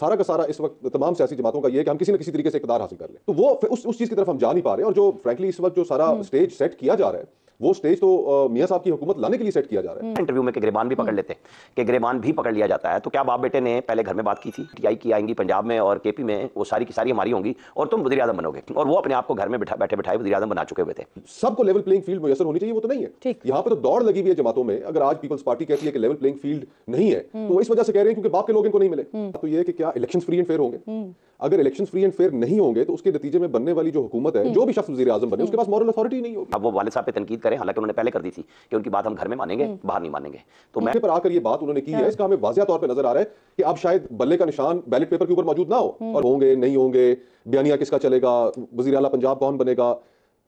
सारा का सारा इस वक्त तमाम सियासी जमातों का यह कि हम किसी न किसी तरीके से इकदार हासिल कर लें तो वो उस उस चीज़ की तरफ हम जा नहीं पा रहे और जो फ्रेंकली इस वक्त जो सारा स्टेज हम्म। सेट किया जा रहा है वो स्टेज तो मियाँ साहब की हुकूमत लाने के लिए सेट किया जा रहा है इंटरव्यू हम्म। में ग्रेबान भी पकड़ लेते हैं कि ग्रेबान भी पकड़ लिया जाता है तो क्या बाप बेटे ने पहले घर में बात की थी टी की आएंगी पंजाब में और के में वो सारी की सारी हमारी होंगी और तुम वजी अजम बनोगे और वो अपने आप को घर में बैठे बैठाए वजी अजम बना चुके हुए थे सबको लेवल प्लेइंग फील्ड मुयसर होनी चाहिए वो तो नहीं है यहाँ पर तो दौड़ लगी हुई है जमातों में अगर आज पीपल्स पार्टी कहती है कि लेवल प्लेइंग फील्ड नहीं है हम्म। तो इस वजह से कह रहे हैं क्योंकि बाप के लोग इनको नहीं मिले हम्म। तो ये कि क्या इलेक्शन फ्री एंड फेयर होंगे अगर इलेक्शन फ्री एंड फेयर नहीं होंगे तो उसके नतीजे में बनने वाली जो हुकूमत है हम्म। जो भी शख्स वजी आजम बने हम्म। उसके पास मॉरल अथॉरिटी नहीं होगी अब वो वाले साहब पे तनकीद करें हालांकि उन्होंने पहले कर दी थी कि उनकी बात हम घर में मानेंगे हम्म। बाहर नहीं मानेंगे तो मैं पर आकर ये बात उन्होंने की है हाँ। इसका हमें वाजिया तौर पर नजर आ रहा है कि आप शायद बल्ले का निशान बैलेट पेपर के ऊपर मौजूद ना हो और होंगे नहीं होंगे बयानिया किसका चलेगा वजी अला पंजाब कौन बनेगा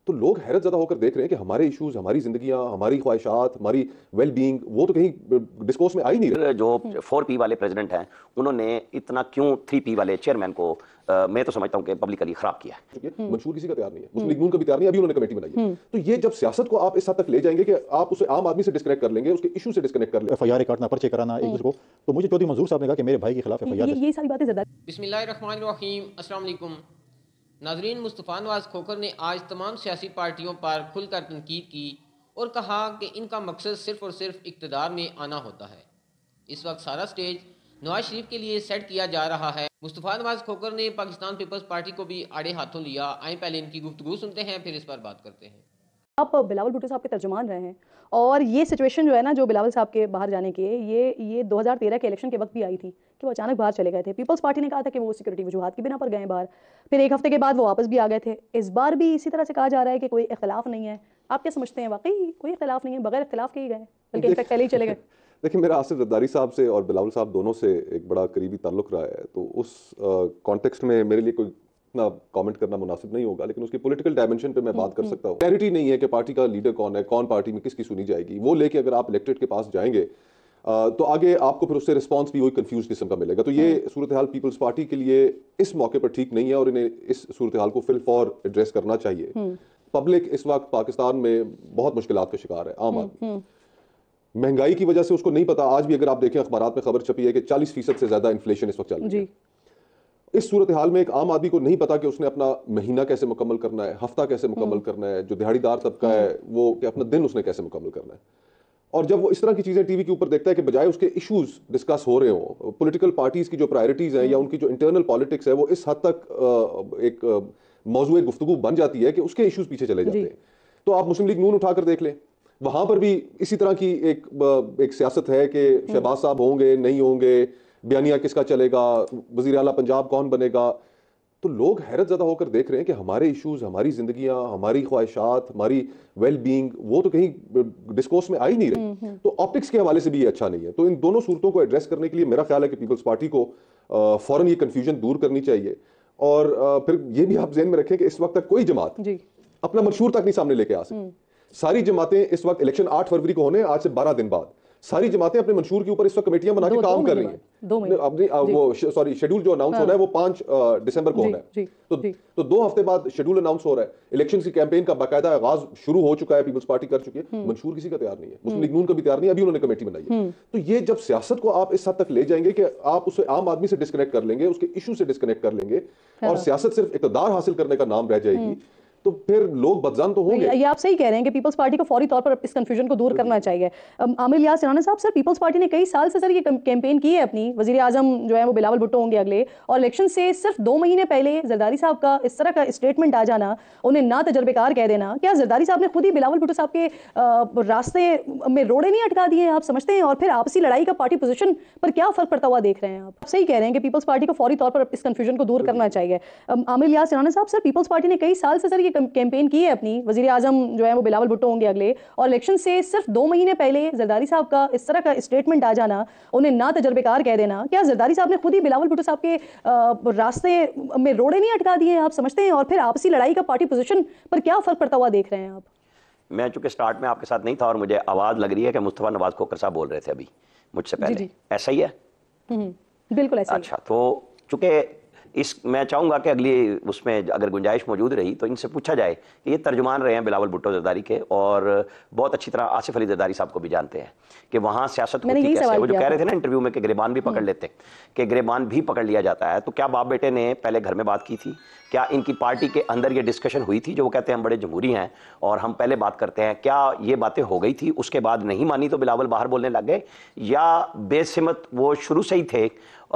तो लोग हैरत ज़्यादा होकर देख रहे हैं कि हमारे इश्यूज हमारी जिंदगियां हमारी ख्वाहिशात हमारी वेल बींग वो तो कहीं डिस्कोर्स में आई नहीं रहे। जो फोर पी वाले प्रेसिडेंट हैं उन्होंने इतना क्यों थ्री पी वाले चेयरमैन को आ, मैं तो समझता हूँ कि पब्लिकली खराब किया है मंशूर किसी का तैयार नहीं है मुस्लिम हम्म। लीग का भी तैयार नहीं अभी उन्होंने कमेटी बनाई है हम्म। तो ये जब सियासत को आप इस हद तक ले जाएंगे कि आप उसे आम आदमी से डिस्कनेक्ट कर लेंगे उसके इशू से डिस्कनेक्ट कर लेंगे एफ आई आर काटना पर्चे कराना एक हम्म। दूसरे को तो मुझे चौधरी मंजूर साहब ने कहा कि मेरे भाई के खिलाफ एफ आई आर ये सारी बातें ज्यादा बिस्मिल्लाह नाजरीन मुस्तफ़ा नवाज खोखर ने आज तमाम सियासी पार्टियों पर खुलकर तनकीद की और कहा कि इनका मकसद सिर्फ और सिर्फ इकतदार में आना होता है इस वक्त सारा स्टेज नवाज शरीफ के लिए सेट किया जा रहा है मुस्तफ़ा नवाज खोखर ने पाकिस्तान पीपल्स पार्टी को भी आड़े हाथों लिया आए पहले इनकी गुफ्तु सुनते हैं फिर इस पर बात करते हैं आप बिलावल भुट्टो साहब के तर्जुमान रहे हैं और ये सिचुएशन जो है ना जो बिलावल साहब के बाहर जाने के ये ये 2013 के इलेक्शन के वक्त भी आई थी कि वो अचानक बाहर चले गए थे पीपल्स पार्टी ने कहा था कि वो सिक्योरिटी वजूहत के बिना पर गए बाहर फिर एक हफ्ते के बाद वो वापस भी आ गए थे इस बार भी इसी तरह से कहा जा रहा है कि कोई इख्लाफ नहीं है आप क्या समझते हैं वाकई कोई इख्लाफ नहीं है बगैर इख्लाफ के ही गए बल्कि इनफेक्ट पहले ही चले गए देखिए मेरा आसिफ जद्दारी साहब से और बिलावल साहब दोनों से एक बड़ा करीबी ताल्लुक रहा है तो उस कॉन्टेक्स्ट में मेरे लिए कोई इतना कमेंट करना मुनासिब नहीं होगा लेकिन उसकी पॉलिटिकल डायमेंशन पे मैं बात कर हम्म, हम्म। सकता हूँ क्लैरिटी नहीं है कि पार्टी का लीडर कौन है कौन पार्टी में किसकी सुनी जाएगी वो लेके अगर आप इलेक्ट्रेट के पास जाएंगे आ, तो आगे आपको फिर उससे रिस्पांस भी वही कंफ्यूज किस्म का मिलेगा तो ये सूरत हाल पीपल्स पार्टी के लिए इस मौके पर ठीक नहीं है और इन्हें इस सूरत हाल को फिल फॉर एड्रेस करना चाहिए पब्लिक हम्म। इस वक्त पाकिस्तान में बहुत मुश्किल का शिकार है आम आदमी महंगाई की वजह से उसको नहीं पता आज भी अगर आप देखें अखबार में खबर छपी है कि 40 फीसद से ज्यादा इन्फ्लेशन इस वक्त चल रही है इस सूरत हाल में एक आम आदमी को नहीं पता कि उसने अपना महीना कैसे मुकम्मल करना है हफ्ता कैसे मुकम्मल हम्म। करना है जो दिहाड़ीदार तबका हम्म। है वो कि अपना दिन उसने कैसे मुकम्मल करना है और जब वो इस तरह की चीज़ें टीवी के ऊपर देखता है कि बजाय उसके इश्यूज डिस्कस हो रहे हो पॉलिटिकल पार्टीज़ की जो प्रायोरिटीज़ हैं या हम्म। उनकी जो इंटरनल पॉलिटिक्स है वो इस हद तक एक मौजू गुफ्तु बन जाती है कि उसके इश्यूज़ पीछे चले जाते हैं तो आप मुस्लिम लीग नून उठाकर देख लें वहाँ पर भी इसी तरह की एक एक सियासत है कि शहबाज साहब होंगे नहीं होंगे बयानिया किसका चलेगा वजी अला पंजाब कौन बनेगा तो लोग हैरत ज़्यादा होकर देख रहे हैं कि हमारे इश्यूज़ हमारी जिंदगी हमारी ख्वाहिशात हमारी वेल बींग वो तो कहीं डिस्कोर्स में आ ही नहीं रही हम्म, हम्म। तो ऑप्टिक्स के हवाले से भी ये अच्छा नहीं है तो इन दोनों सूरतों को एड्रेस करने के लिए मेरा ख्याल है कि पीपल्स पार्टी को फ़ौरन ये कन्फ्यूजन दूर करनी चाहिए और फिर ये भी आप जहन में रखें कि इस वक्त तक कोई जमात अपना मशहूर तक नहीं सामने लेके आ सकती हम्म। सारी जमातें इस वक्त इलेक्शन आठ फरवरी को होने आज से बारह दिन बाद सारी जमातें अपने मंशूर के ऊपर इस वक्त कमेटियां बना के काम कर रही है वो सॉरी शेड्यूल जो अनाउंस हो हाँ। रहा है वो पांच दिसंबर को हो रहा है तो तो दो हफ्ते बाद शेड्यूल अनाउंस हो रहा है इलेक्शन की कैंपेन का बाकायदा आगाज शुरू हो चुका है पीपल्स पार्टी कर चुकी है हम्म। मंशूर किसी का तैयार नहीं है मुस्लिम लीग नून का भी तैयार नहीं है अभी उन्होंने कमेटी बनाई है हम्म। तो ये जब सियासत को आप इस हद तक ले जाएंगे कि आप उसे आम आदमी से डिस्कनेक्ट कर लेंगे उसके इशू से डिस्कनेक्ट कर लेंगे हाँ। और सियासत सिर्फ इकतदार हासिल करने का नाम रह जाएगी हम्म। तो फिर लोग बदजान तो होंगे ये आप सही कह रहे हैं कि पीपल्स पार्टी को फौरी तौर पर इस कंफ्यूजन को दूर करना चाहिए आमिर लियाज राना साहब सर पीपल्स पार्टी ने कई साल से सर ये कैंपेन की है अपनी वजी अजम जो है वो बिलावल भुट्टो होंगे अगले और इलेक्शन से सिर्फ दो महीने पहले जरदारी साहब का इस तरह का स्टेटमेंट आ जाना उन्हें ना तजर्बेकार कह देना क्या जरदारी साहब ने खुद ही बिलावल भुट्टो साहब के रास्ते में रोड़े नहीं अटका दिए आप समझते हैं और फिर आपसी लड़ाई का पार्टी पोजिशन पर क्या फर्क पड़ता हुआ देख रहे हैं आप सही कह रहे हैं कि पीपल्स पार्टी को फौरी तौर पर इस कंफ्यूजन को दूर करना चाहिए आमिर लियाज राना साहब सर पीपल्स पार्टी ने कई साल से सर ये की कैंपेन की है अपनी वजीर आजम जो है वो बिलावल भुट्टो होंगे अगले और इलेक्शन से सिर्फ दो महीने पहले जरदारी साहब का इस तरह का स्टेटमेंट आ जाना उन्हें ना तजर्बेकार कह देना क्या जरदारी साहब ने खुद ही बिलावल भुट्टो साहब के रास्ते में रोड़े नहीं अटका दिए आप समझते हैं और फिर आपसी लड़ाई का पार्टी पोजिशन पर क्या फ़र्क पड़ता हुआ देख रहे हैं आप मैं चूंकि स्टार्ट में आपके साथ नहीं था और मुझे आवाज़ लग रही है कि मुस्तफ़ा नवाज खोकर साहब बोल रहे थे अभी मुझसे पहले ऐसा ही है हम्म, बिल्कुल ऐसा अच्छा तो चूंकि इस मैं चाहूँगा कि अगली उसमें अगर गुंजाइश मौजूद रही तो इनसे पूछा जाए कि ये तर्जुमान रहे हैं बिलावल भुट्टो जरदारी के और बहुत अच्छी तरह आसिफ अली जरदारी साहब को भी जानते हैं कि वहाँ सियासत होती कैसे वो जो कह रहे थे ना इंटरव्यू में कि गिरबान भी हम्म। पकड़ लेते कि गिरबान भी पकड़ लिया जाता है तो क्या बाप बेटे ने पहले घर में बात की थी क्या इनकी पार्टी के अंदर ये डिस्कशन हुई थी जो वो कहते हैं हम बड़े जमहूरी हैं और हम पहले बात करते हैं क्या ये बातें हो गई थी उसके बाद नहीं मानी तो बिलावल बाहर बोलने लग गए या बेसिमत वो शुरू से ही थे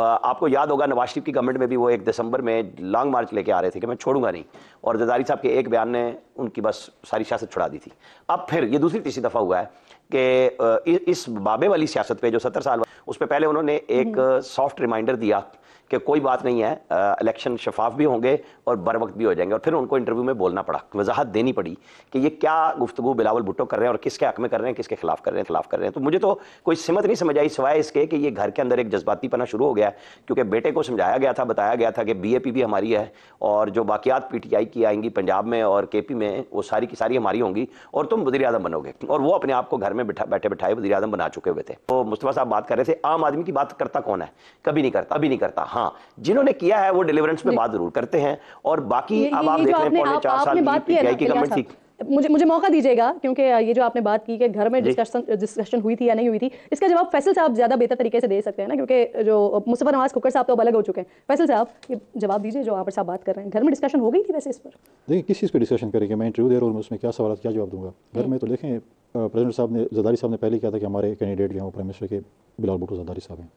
आपको याद होगा नवाज शरीफ की गवर्नमेंट में भी वो एक दिसंबर में लॉन्ग मार्च लेके आ रहे थे कि मैं छोड़ूंगा नहीं और जदारी साहब के एक बयान ने उनकी बस सारी सियासत छुड़ा दी थी अब फिर ये दूसरी तीसरी दफ़ा हुआ है कि इस बाबे वाली सियासत पे जो सत्तर साल उस पर पहले उन्होंने एक सॉफ्ट हम्म। रिमाइंडर दिया कि कोई बात नहीं है इलेक्शन शफाफ भी होंगे और बर वक्त भी हो जाएंगे और फिर उनको इंटरव्यू में बोलना पड़ा वजाहत देनी पड़ी कि ये क्या गुफ्तु बिलावल भुट्टो कर रहे हैं और किसके हक में कर रहे हैं किसके खिलाफ कर रहे हैं खिलाफ कर रहे हैं तो मुझे तो कोई सिमत नहीं समझ आई सिवाय इसके कि ये घर के अंदर एक जज्बाती पना शुरू हो गया क्योंकि बेटे को समझाया गया था बताया गया था कि बी भी हमारी है और जो बाकियात पी की आएंगी पंजाब में और के में वो सारी की सारी हमारी होंगी और तुम वजी अजम बनोगे और वो अपने आप को घर में बैठे बैठाए वजी अजम बना चुके हुए थे तो मुस्तफ़ा साहब बात कर रहे थे आम आदमी की बात करता कौन है कभी नहीं करता अभी नहीं करता हाँ जिन्होंने किया है वो डिलीवरेंस में बात जरूर करते हैं और बाकी अब आप देख रहे हैं चार साल की गवर्नमेंट थी मुझे मुझे मौका दीजिएगा क्योंकि ये जो आपने बात की कि घर में डिस्कशन डिस्कशन हुई थी या नहीं हुई थी इसका जवाब फैसल साहब ज़्यादा बेहतर तरीके से दे सकते हैं ना क्योंकि जो मुसफर नवाज कुकर साहब तो अब अलग हो चुके हैं फैसल साहब ये जवाब दीजिए जो आप साहब बात कर रहे हैं घर में डिस्कशन हो गई थी वैसे इस पर देखिए किस चीज़ पर डिस्कशन करेंगे मैं इंटरव्यू दे रहा हूँ उसमें क्या सवाल क्या जवाब दूंगा घर में तो देखें प्रेजिडेंट साहब ने जदारी साहब ने पहले किया था कि हमारे कैंडिडेट जो हैं प्राइम मिनिस्टर के बिलाल बुटो जदारी साहब हैं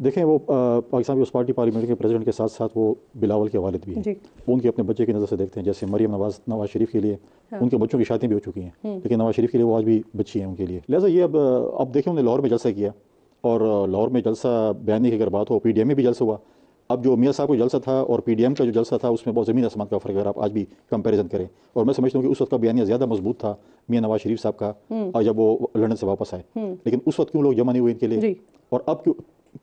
देखें वो पाकिस्तान पीपल्स पार्टी पार्लियामेंट के प्रेसिडेंट के साथ साथ वो बिलावल के वालद भी हैं उनके अपने बच्चे की नज़र से देखते हैं जैसे मरियम नवाज नवाज शरीफ के लिए हाँ। उनके बच्चों की शादी भी हो चुकी हैं हम्म। लेकिन नवाज शरीफ के लिए वो आज भी बच्ची हैं उनके लिए लिहाजा ये अब अब देखें उन्होंने लाहौर में जलसा किया और लाहौर में जलसा बयानी की अगर बात हो पी डी एम में भी जलसा हुआ अब जो मियाँ साहब का जलसा था और पी डी एम का जो जलसा था उसमें बहुत ज़मीन आसमान का फ़र्क अगर आप आज भी कंपेरिजन करें और मैं समझता हूँ कि उस वक्त का बयानिया ज़्यादा मजबूत था मियाँ नवाज शरीफ साहब का हम्म। और जब वो लंडन से वापस आए हम्म। लेकिन उस वक्त क्यों लोग जमा नहीं हुए इनके लिए और अब क्यों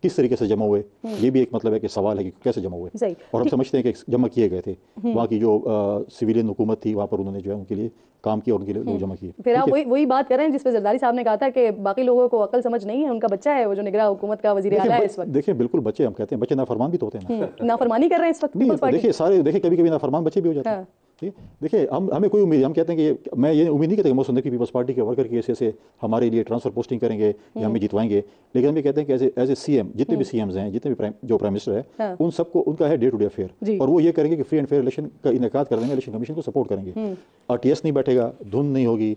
किस तरीके से जमा हुए हम्म। ये भी एक मतलब है कि सवाल है कि कैसे जमा हुए और हम समझते हैं कि जमा किए गए थे वहाँ हम्म। की जो सिविलियन हुकूमत थी वहाँ पर उन्होंने जो है उनके लिए काम किया उनके लिए लोग हम्म। जमा किए फिर आप वही वही बात कर रहे हैं जिसपे जरदारी साहब ने कहा था कि बाकी लोगों को अकल समझ नहीं है उनका बच्चा है वो जो निगरा हुकूमत का वजी है इस वक्त देखिए बिल्कुल बच्चे हम कहते हैं बच्चे नाफरमान भी तो होते हैं नाफरमानी कर रहे हैं इस वक्त देखिए सारे देखिए कभी कभी नाफरमान बच्चे भी हो जाते हैं हाँ। ठीक देखिए हम हमें कोई उम्मीद हम कहते हैं कि मैं ये उम्मीद नहीं कहते कि नकवी पीपल्स पार्टी के वर्कर की ऐसे ऐसे हमारे लिए ट्रांसफर पोस्टिंग करेंगे या हमें हम्म। जितवाएंगे लेकिन हम ये कहते हैं कि एज एज ए सी एम जितने भी सी एम्स हम्म। हैं जितने भी प्राइम जो प्राइम मिनिस्टर है उन सबको उनका है डे टू डे अफेयर और वो ये करेंगे कि फ्री एंड फेयर इलेक्शन का इनका कर देंगे इलेक्शन कमीशन को सपोर्ट करेंगे आर टी एस नहीं बैठेगा धुंध नहीं होगी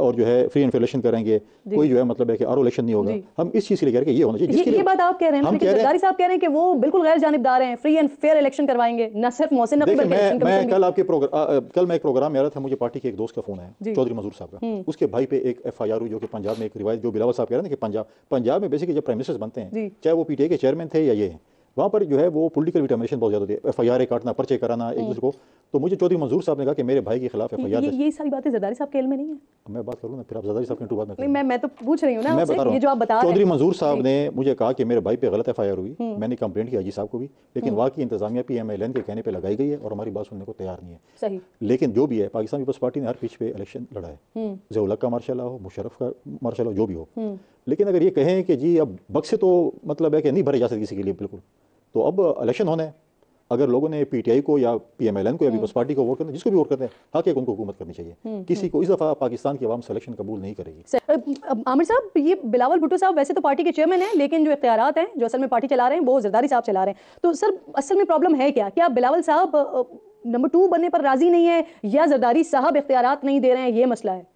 और जो है फ्री इन्फ्लेशन करेंगे कोई जो है मतलब है कि आर इलेक्शन नहीं होगा हम इस चीज़ के लिए कह रहे हैं ये होना चाहिए ये, ये बात आप कह रहे हैं हम मतलब कह साहब कह रहे हैं कि वो बिल्कुल गैर जानबदार हैं फ्री एंड फेयर इलेक्शन करवाएंगे न सिर्फ मोहसिन मैं मैं कल आपके प्रोग्राम कल मैं एक प्रोग्राम में आ रहा था मुझे पार्टी के एक दोस्त का फोन आया चौधरी मजूर साहब का हम्म। उसके भाई पे एक एफ आई आर हुई जो कि पंजाब में एक रिवाइज जो बिलावल साहब कह रहे हैं कि पंजाब पंजाब में बेसिकली जब प्राइम मिनिस्टर बनते हैं चाहे वो पीटीए के चेयरमैन थे या ये हैं वहाँ पर जो है वो पोलिटिकल विटामिनेशन बहुत ज़्यादा होती है एफ आई आर काटना पर्चे कराना एक हम्म। दूसरे को तो मुझे चौधरी मंजूर साहब ने कहा कि मेरे भाई के खिलाफ एफ ये सारी बातें जदारी साहब के में नहीं है मैं बात करूँ ना फिर आप जदारी साहब की बात में मैं मैं तो पूछ रही हूँ ना मैं बता रहा हूँ चौधरी मंजूर साहब ने मुझे कहा कि मेरे भाई पे गलत एफ आई आर हुई हम्म। मैंने कंप्लेंट किया जी साहब को भी लेकिन हम्म। की इंतजामिया पी एम एल एन के कहने पर लगाई गई है और हमारी बात सुनने को तैयार नहीं है लेकिन जो भी है पाकिस्तान पीपल्स पार्टी ने हर पिच पे इलेक्शन लड़ा है जयलक का मार्शा हो मुशरफ का मार्शा हो जो भी हो लेकिन अगर ये कहें कि जी अब बक्से तो मतलब है कि नहीं भरे जा सकते किसी के लिए बिल्कुल तो अब इलेक्शन होने अगर लोगों ने पीटीआई को या पीएमएलएन को या पीपल्स हम्म। पार्टी को वोट करना जिसको भी वोट करते हैं हक है उनको हुकूमत करनी चाहिए हम्म, किसी हम्म। को इस दफ़ा पाकिस्तान की आवाम सिलेक्शन कबूल नहीं करेगी आमिर साहब ये बिलावल भुट्टो साहब वैसे तो पार्टी के चेयरमैन हैं लेकिन जो इख्तियार हैं जो असल में पार्टी चला रहे हैं वो जरदारी साहब चला रहे हैं तो सर असल में प्रॉब्लम है क्या क्या बिलावल साहब नंबर टू बनने पर राजी नहीं है या जरदारी साहब इख्तियार नहीं दे रहे हैं ये मसला है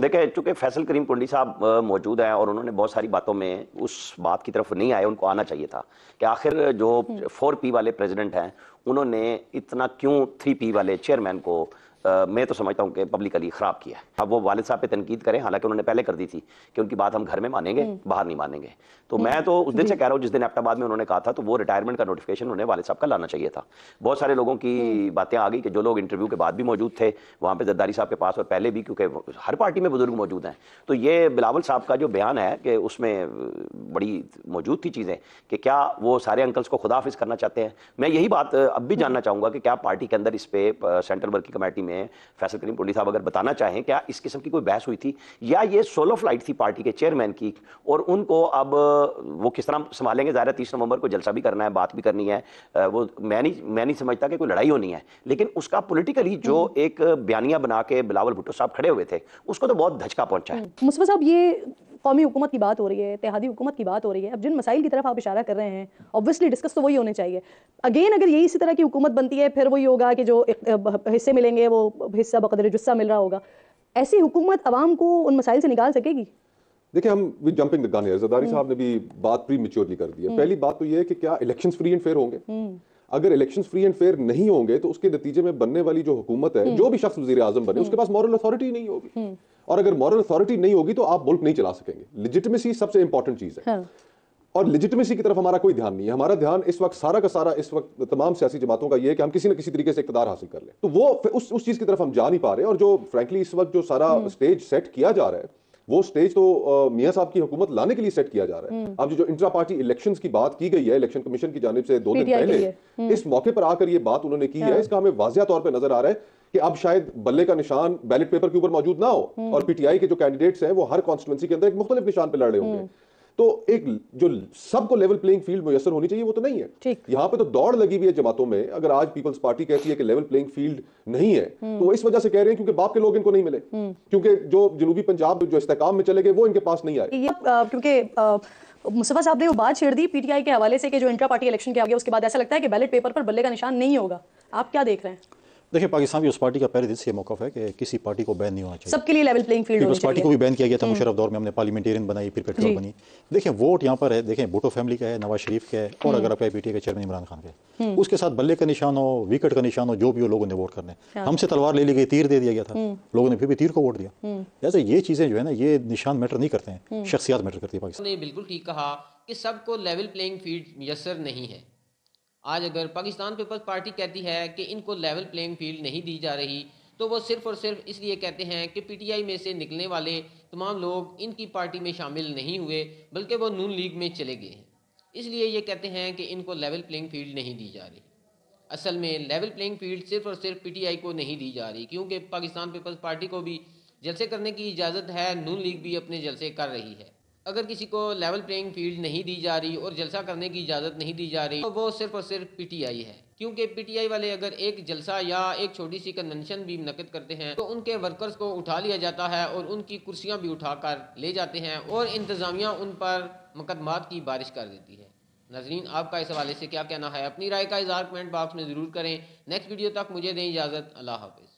देखें चूंकि फैसल करीम कुंडी साहब मौजूद हैं और उन्होंने बहुत सारी बातों में उस बात की तरफ नहीं आए उनको आना चाहिए था कि आखिर जो हम्म। फोर पी वाले प्रेसिडेंट हैं उन्होंने इतना क्यों थ्री पी वाले चेयरमैन को आ, मैं तो समझता हूँ कि पब्लिकली ख़राब किया है अब वो वालद साहब पे तनकीद करें हालांकि उन्होंने पहले कर दी थी कि उनकी बात हम घर में मानेंगे हम्म। बाहर नहीं मानेंगे तो मैं हम्म। तो उस दिन से कह रहा हूँ जिस दिन एप्टाबाद में उन्होंने कहा था तो वो रिटायरमेंट का नोटिफिकेशन उन्हें वालद साहब का लाना चाहिए था बहुत सारे लोगों की हम्म। बातें आ गई कि जो लोग इंटरव्यू के बाद भी मौजूद थे वहाँ पर जद्दारी साहब के पास और पहले भी क्योंकि हर पार्टी में बुजुर्ग मौजूद हैं तो ये बिलावल साहब का जो बयान है कि उसमें बड़ी मौजूद थी चीज़ें कि क्या वो सारे अंकल्स को खुदाफिज करना चाहते हैं मैं यही बात अब भी जानना चाहूँगा कि क्या पार्टी के अंदर इस पर सेंट्रल वर्किंग कमेटी में फैसल करीम पुल्ली साहब अगर बताना चाहें क्या इस किस्म की कोई बहस हुई थी या ये सोलो फ्लाइट थी पार्टी के चेयरमैन की और उनको अब वो किस तरह संभालेंगे ज़्यादा तीस नवंबर को जलसा भी करना है बात भी करनी है वो मैं नहीं मैं नहीं समझता कि कोई लड़ाई होनी है लेकिन उसका पोलिटिकली जो एक बयानिया बना के बिलावल भुट्टो साहब खड़े हुए थे उसको तो बहुत धचका पहुंचा है मुस्फा साहब ये कौमी हुकूमत की बात हो रही है इतिहादी हुकूमत की बात हो रही है अब जिन मसाइल की तरफ आप इशारा कर रहे हैं ऑब्वियसली डिस्कस तो वही होने चाहिए अगेन अगर यही इसी तरह की हुकूमत बनती है फिर वही होगा कि जो हिस्से मिलेंगे वो हिस्सा बकदर जुस्सा मिल रहा होगा ऐसी हुकूमत आवाम को उन मसाइल से निकाल सकेगी देखिए हम विद जंपिंग द गन है जरदारी साहब ने भी बात प्री मेच्योरली कर दी है हम्म। पहली बात तो ये है कि क्या इलेक्शंस फ्री एंड फेयर होंगे हम्म। अगर इलेक्शन फ्री एंड फेयर नहीं होंगे तो उसके नतीजे में बनने वाली जो हुकूमत है जो भी हम्म। शख्स वजी आजम बने उसके हम्म। पास मॉरल अथॉरिटी नहीं होगी हम्म। और अगर मॉरल अथॉरिटी नहीं होगी तो आप मुल्क नहीं चला सकेंगे लिजिटमेसी सबसे इंपॉर्टेंट चीज़ है हाँ। और लिजिटमेसी की तरफ हमारा कोई ध्यान नहीं है हमारा ध्यान इस वक्त सारा का सारा इस वक्त तमाम सियासी जमातों का यह है कि हम किसी न किसी तरीके से इकतदार हासिल कर ले तो वो उस उस चीज़ की तरफ हम जा नहीं पा रहे और जो फ्रेंकली इस वक्त जो सारा स्टेज सेट किया जा रहा है वो स्टेज तो मियाँ साहब की हुकूमत लाने के लिए सेट किया जा रहा है हम्म। अब जो इंट्रा पार्टी इलेक्शन की बात की गई है इलेक्शन कमीशन की जानब से दो दिन पहले हम्म। इस मौके पर आकर ये बात उन्होंने की है हाँ। इसका हमें वाजिया तौर पर नजर आ रहा है कि अब शायद बल्ले का निशान बैलेट पेपर के ऊपर मौजूद ना हो हम्म। और पीटीआई के जो कैंडिडेट्स हैं वो हर कॉन्स्टिट्यूंसी के अंदर एक मुख्तलिफ निशान पर लड़ रहे होंगे तो एक जो सबको लेवल प्लेइंग फील्ड मुयसर होनी चाहिए वो तो नहीं है यहाँ पे तो दौड़ लगी हुई है जमातों में अगर आज पीपल्स पार्टी कहती है कि लेवल प्लेइंग फील्ड नहीं है हम्म। तो इस वजह से कह रहे हैं क्योंकि बाप के लोग इनको नहीं मिले हम्म। क्योंकि जो जनूबी पंजाब जो इस्तेकाम में चले गए वो इनके पास नहीं आए क्योंकि मुसफा साहब ने वो बात छेड़ दी पीटीआई के हवाले से कि जो इंट्रा पार्टी इलेक्शन के आ गया उसके बाद ऐसा लगता है कि बैलेट पेपर पर बल्ले का निशान नहीं होगा आप क्या देख रहे हैं देखिए पाकिस्तान उस पार्टी का पहले दिन से मौका है कि किसी पार्टी को बैन नहीं होना चाहिए सबके लिए level playing field Peoples Party को भी बैन किया गया था हम्म। मुशरफ दौर में हमने पार्लियामेंटेरियन बनाई फिर पेट्रोल बनी देखिए वोट यहाँ पर है देखें भुटो फैमिली का है नवाज शरीफ का है और हम्म। अगर आपका पीटीए के चेयरमैन इमरान खान का हम्म। उसके साथ बल्ले का निशान हो विकेट का निशान हो जो भी हो लोगों ने वोट करने हमसे तलवार ले ली गई तीर दे दिया गया था लोगों ने फिर भी तीर को वोट दिया जैसे ये चीज़ें जो है ना ये निशान मैटर नहीं करते हैं शख्सियात मैटर करती है पाकिस्तान ने बिल्कुल ठीक कहा कि सबको लेवल प्लेइंग फील्ड मैसर नहीं है आज अगर पाकिस्तान पीपल्स पार्टी कहती है कि इनको लेवल प्लेइंग फील्ड नहीं दी जा रही तो वो सिर्फ और सिर्फ इसलिए कहते हैं कि पीटीआई में से निकलने वाले तमाम लोग इनकी पार्टी में शामिल नहीं हुए बल्कि वो नून लीग में चले गए हैं इसलिए ये कहते हैं कि इनको लेवल प्लेइंग फील्ड नहीं दी जा रही असल में लेवल प्लेइंग फील्ड सिर्फ और सिर्फ पीटीआई को नहीं दी जा रही क्योंकि पाकिस्तान पीपल्स पार्टी को भी जलसे करने की इजाज़त है नून लीग भी अपने जलसे कर रही है अगर किसी को लेवल प्लेइंग फील्ड नहीं दी जा रही और जलसा करने की इजाज़त नहीं दी जा रही तो वो सिर्फ और सिर्फ पीटीआई है क्योंकि पीटीआई वाले अगर एक जलसा या एक छोटी सी कन्वेंशन भी मनकद करते हैं तो उनके वर्कर्स को उठा लिया जाता है और उनकी कुर्सियां भी उठाकर ले जाते हैं और इंतज़ामिया उन पर मुकदमात की बारिश कर देती है नजरीन आपका इस हवाले से क्या कहना है अपनी राय का इजहार कमेंट बॉक्स में ज़रूर करें नेक्स्ट वीडियो तक मुझे दें इजाज़त अल्लाह हाफिज़